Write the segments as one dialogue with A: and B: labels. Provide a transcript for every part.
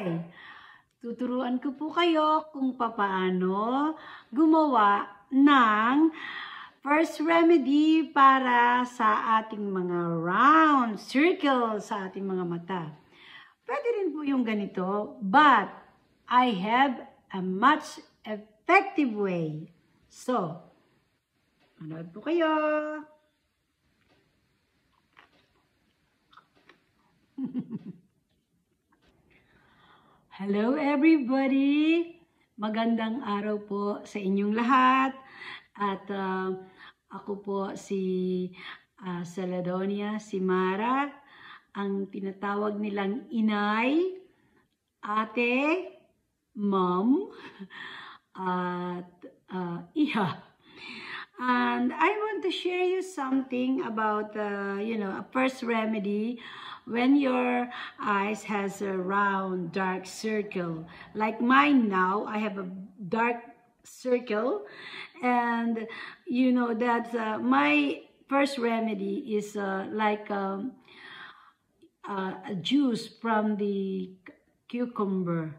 A: buhay. Tuturuan ko po kayo kung paano gumawa ng first remedy para sa ating mga round circle sa ating mga mata. Pwede rin po yung ganito, but I have a much effective way. So, manood po kayo. Hello everybody! Magandang araw po sa inyong lahat. At uh, ako po si uh, ah, Saladonia Simara, ang tinatawag nilang inay, ate, mom, at uh, iha. and I want to share you something about uh, you know a first remedy when your eyes has a round dark circle like mine now I have a dark circle and you know that uh, my first remedy is uh, like um, uh, a juice from the cucumber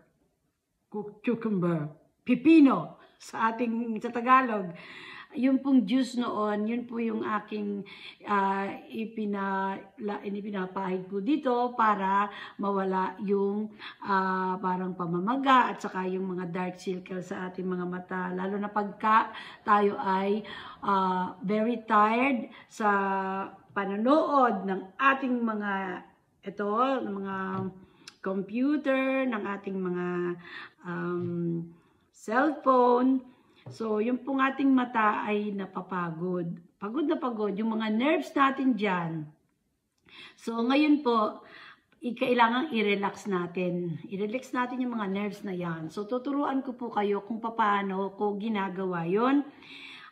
A: cucumber pipino sa ating sa Tagalog yung pong juice noon, yun po yung aking uh, ah, ipina, la, ipinapahid po dito para mawala yung uh, parang pamamaga at saka yung mga dark circles sa ating mga mata. Lalo na pagka tayo ay uh, very tired sa panonood ng ating mga ito, ng mga computer, ng ating mga um, cellphone, So, yung pong ating mata ay napapagod. Pagod na pagod. Yung mga nerves natin dyan. So, ngayon po, kailangan i-relax natin. I-relax natin yung mga nerves na yan. So, tuturuan ko po kayo kung paano ko ginagawa yon.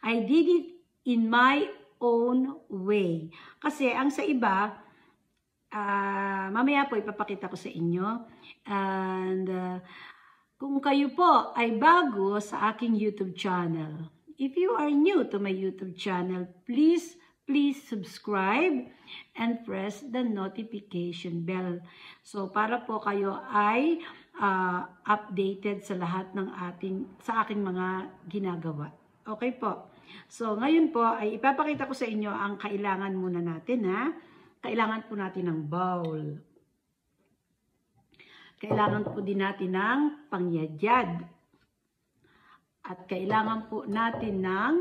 A: I did it in my own way. Kasi ang sa iba, uh, mamaya po ipapakita ko sa inyo. And uh, kung kayo po ay bago sa aking YouTube channel, if you are new to my YouTube channel, please, please subscribe and press the notification bell. So, para po kayo ay uh, updated sa lahat ng ating, sa aking mga ginagawa. Okay po. So, ngayon po ay ipapakita ko sa inyo ang kailangan muna natin ha. Kailangan po natin ng bowl kailangan po din natin ng pangyadyad. At kailangan po natin ng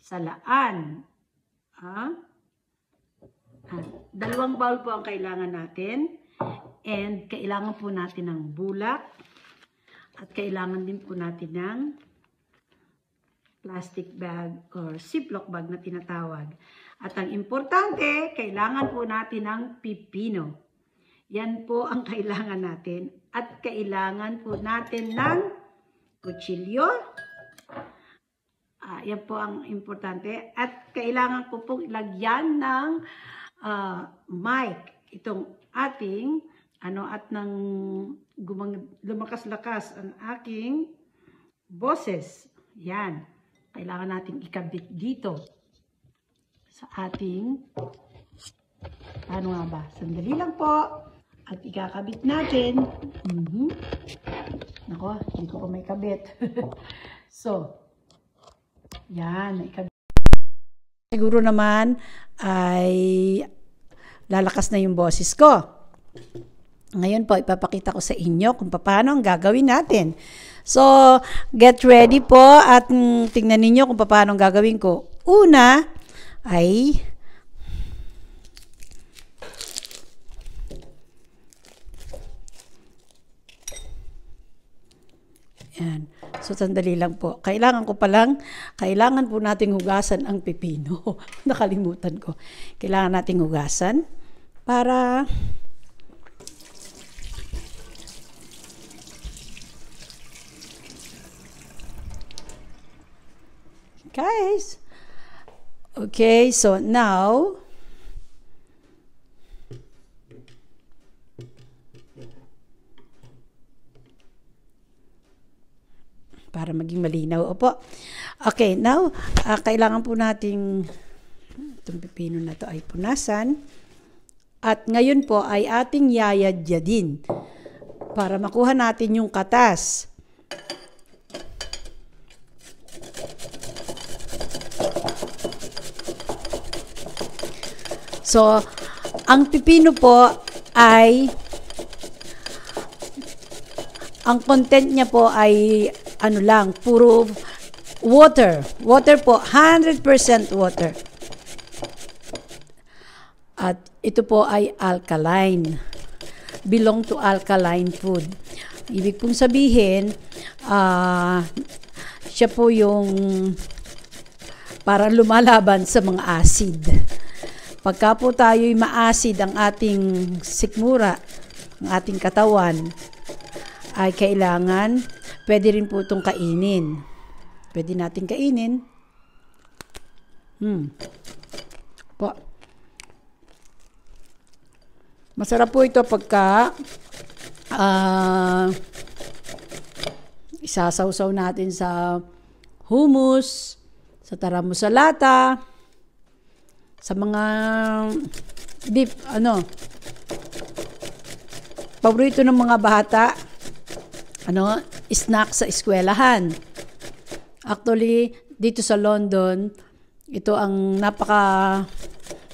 A: salaan. Ha? Ah? ah, dalawang bowl po ang kailangan natin. And kailangan po natin ng bulak. At kailangan din po natin ng plastic bag or ziplock bag na tinatawag. At ang importante, kailangan po natin ng pipino. Yan po ang kailangan natin at kailangan po natin ng kutsilyo. Uh, yan po ang importante. At kailangan ko pong ilagyan ng uh, mic itong ating ano at ng lumakas-lakas ang aking boses. Yan. Kailangan nating ikabit dito sa ating ano nga ba? Sandali lang po. At ikakabit natin. Mm -hmm. Nako, hindi ko may kabit. so, yan, ikabit. Siguro naman ay lalakas na yung boses ko. Ngayon po, ipapakita ko sa inyo kung paano ang gagawin natin. So, get ready po at mm, tingnan ninyo kung paano ang gagawin ko. Una ay Yan. So, sandali lang po. Kailangan ko palang, kailangan po nating hugasan ang pipino. Nakalimutan ko. Kailangan nating hugasan para guys. Okay, so now para maging malinaw. Opo. Okay, now, uh, kailangan po nating itong pipino na to ay punasan. At ngayon po ay ating yayadya din para makuha natin yung katas. So, ang pipino po ay ang content niya po ay ano lang, puro water. Water po, 100% water. At ito po ay alkaline. Belong to alkaline food. Ibig pong sabihin, uh, siya po yung para lumalaban sa mga acid. Pagka po tayo'y ma-acid ang ating sikmura, ang ating katawan, ay kailangan Pwede rin po itong kainin. Pwede natin kainin. Hmm. Po. Masarap po ito pagka uh, isasawsaw natin sa hummus, sa taramusalata, sa mga beef, ano, paborito ng mga bata, ano, snack sa eskwelahan. Actually, dito sa London, ito ang napaka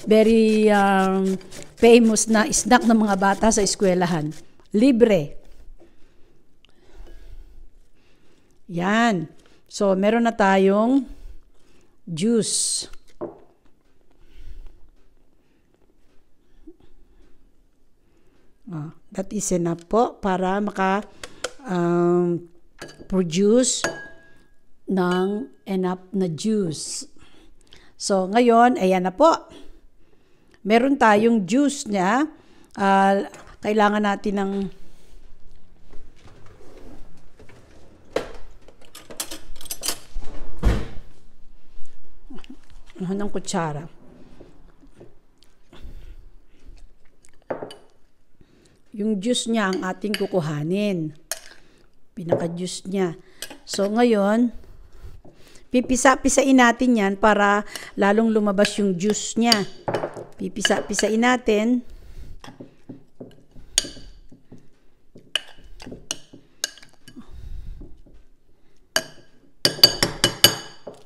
A: very um, famous na snack ng mga bata sa eskwelahan. Libre. Yan. So, meron na tayong juice. Oh, that is enough po para maka um, produce ng enough na juice. So, ngayon, ayan na po. Meron tayong juice niya. Uh, kailangan natin ng ano ng kutsara. Yung juice niya ang ating kukuhanin. Pinaka-juice niya. So, ngayon, pipisa-pisain natin yan para lalong lumabas yung juice niya. Pipisa-pisain natin.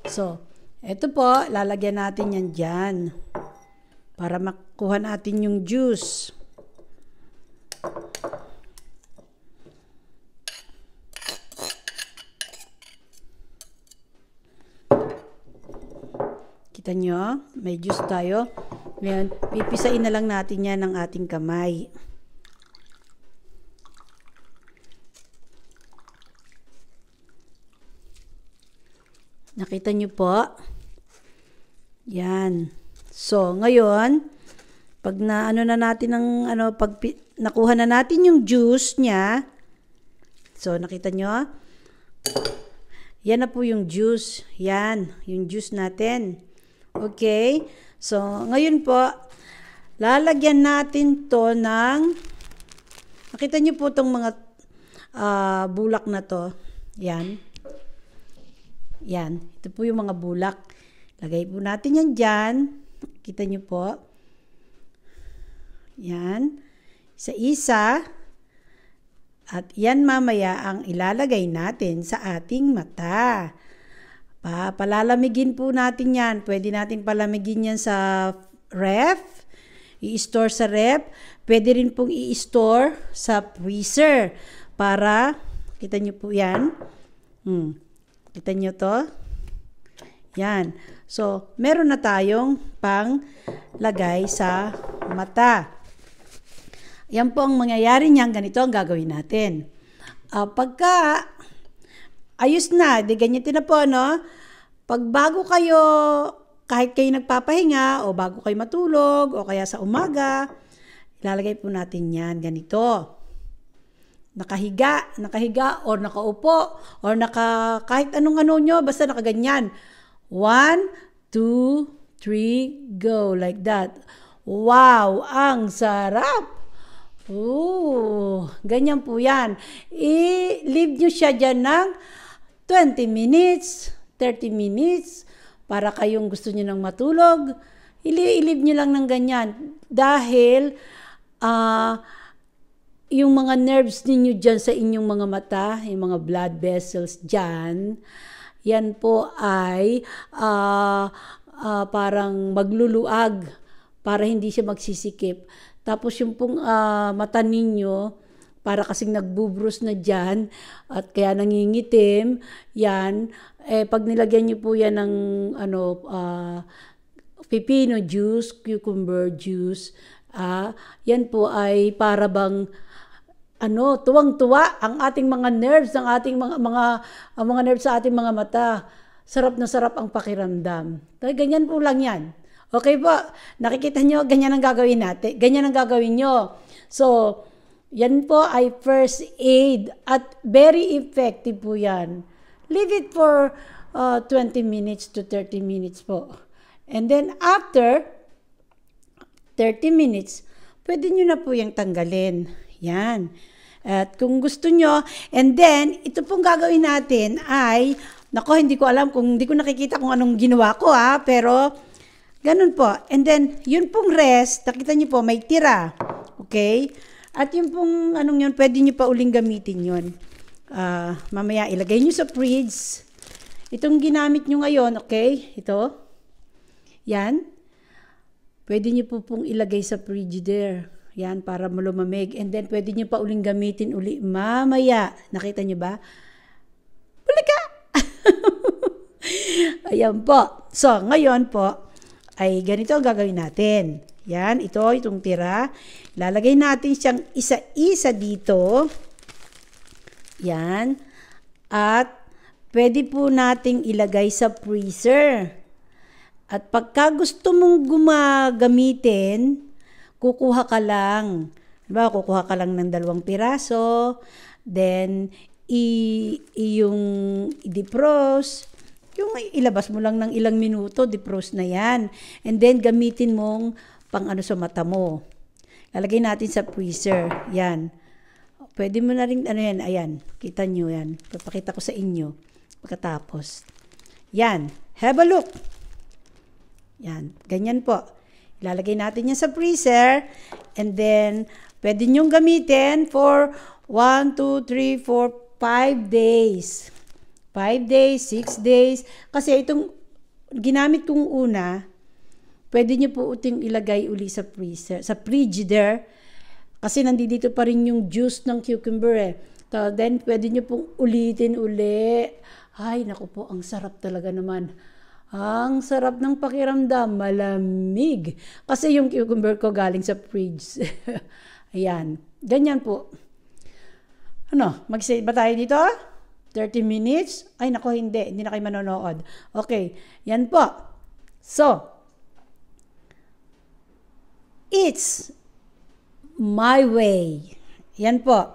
A: So, ito po, lalagyan natin yan dyan para makuha natin yung juice. Kita nyo, may juice tayo. Ngayon, pipisain na lang natin yan ng ating kamay. Nakita nyo po? Yan. So, ngayon, pag na ano na natin ng ano, pag nakuha na natin yung juice niya, so nakita nyo? Yan na po yung juice. Yan, yung juice natin. Okay? So, ngayon po, lalagyan natin to ng, nakita niyo po itong mga uh, bulak na to. Yan. Yan. Ito po yung mga bulak. Lagay po natin yan dyan. Kita niyo po. Yan. Sa isa. At yan mamaya ang ilalagay natin sa ating mata. Ah, palalamigin po natin yan. Pwede natin palamigin yan sa ref. I-store sa ref. Pwede rin pong i-store sa freezer para, kita nyo po yan. Hmm. Kita nyo to. Yan. So, meron na tayong pang lagay sa mata. Yan po ang mangyayari niyan. Ganito ang gagawin natin. Uh, pagka ayos na, di din na po, no? Pag bago kayo, kahit kayo nagpapahinga o bago kayo matulog o kaya sa umaga, ilalagay po natin yan ganito. Nakahiga, nakahiga or nakaupo or naka, kahit anong ano nyo, basta nakaganyan. One, two, three, go. Like that. Wow! Ang sarap! Ooh, ganyan po yan. I-leave nyo siya dyan ng 20 minutes, 30 minutes, para kayong gusto nyo ng matulog, ililib nyo lang ng ganyan. Dahil, uh, yung mga nerves ninyo dyan sa inyong mga mata, yung mga blood vessels dyan, yan po ay uh, uh, parang magluluag para hindi siya magsisikip. Tapos yung pong uh, mata ninyo, para kasing nagbubrus na dyan at kaya nangingitim, yan, eh, pag nilagyan niyo po yan ng ano, uh, ah, pepino juice, cucumber juice, ah, uh, yan po ay para bang ano, tuwang-tuwa ang ating mga nerves, ang ating mga, mga, ang mga nerves sa ating mga mata. Sarap na sarap ang pakiramdam. Kaya ganyan po lang yan. Okay po, nakikita nyo, ganyan ang gagawin natin. Ganyan ang gagawin nyo. So, yan po ay first aid at very effective po yan. Leave it for uh, 20 minutes to 30 minutes po. And then after 30 minutes, pwede nyo na po yung tanggalin. Yan. At kung gusto nyo, and then, ito pong gagawin natin ay, nako, hindi ko alam, kung hindi ko nakikita kung anong ginawa ko ha, ah, pero, ganun po. And then, yun pong rest, nakita nyo po, may tira. Okay? At yung pong anong yun, pwede nyo pa uling gamitin yun. Uh, mamaya ilagay nyo sa fridge. Itong ginamit nyo ngayon, okay? Ito. Yan. Pwede nyo po pong ilagay sa frigidaire. Yan, para mo lumamig. And then, pwede nyo pa uling gamitin uli mamaya. Nakita nyo ba? Bulika! Ayan po. So, ngayon po, ay ganito ang gagawin natin. Yan, ito, itong tira. Lalagay natin siyang isa-isa dito. Yan. At pwede po nating ilagay sa freezer. At pagka gusto mong gumagamitin, kukuha ka lang. Diba, kukuha ka lang ng dalawang piraso, then i, i depros yung ilabas mo lang ng ilang minuto, depros na yan. And then gamitin mong pang ano sa mata mo. Lalagay natin sa freezer. Yan. Pwede mo na rin, ano yan, ayan. Kita nyo yan. Papakita ko sa inyo pagkatapos. Yan. Have a look. Yan. Ganyan po. Ilalagay natin yan sa freezer. And then, pwede nyong gamitin for 1, 2, 3, 4, 5 days. 5 days, 6 days. Kasi itong ginamit kong una, pwede nyo po uting ilagay uli sa freezer, sa frigider kasi nandito pa rin yung juice ng cucumber eh. So, then, pwede nyo pong ulitin uli. Ay, naku po, ang sarap talaga naman. Ang sarap ng pakiramdam, malamig. Kasi yung cucumber ko galing sa fridge. Ayan, ganyan po. Ano, mag-save ba tayo dito? 30 minutes? Ay, naku, hindi. Hindi na kayo manonood. Okay, yan po. So, It's my way. Yan po.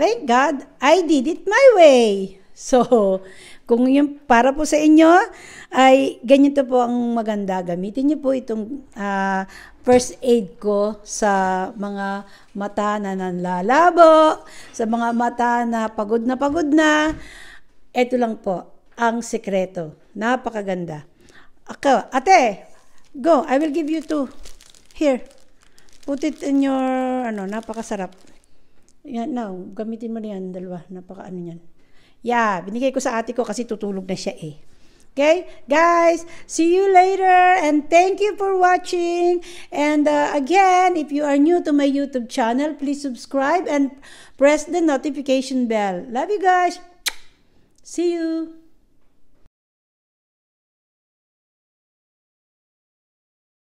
A: Thank God, I did it my way. So, kung yung para po sa inyo, ay ganyan to po ang maganda. Gamitin niyo po itong uh, first aid ko sa mga mata na nanlalabo, sa mga mata na pagod na pagod na. Ito lang po ang sekreto. Napakaganda. Ako, ate, go. I will give you two. Here, put it in your, ano, napakasarap. Yan, now, gamitin mo na yan, dalawa. Napaka ano yan. Yeah, binigay ko sa ate ko kasi tutulog na siya eh. Okay, guys, see you later and thank you for watching. And uh, again, if you are new to my YouTube channel, please subscribe and press the notification bell. Love you guys. See you.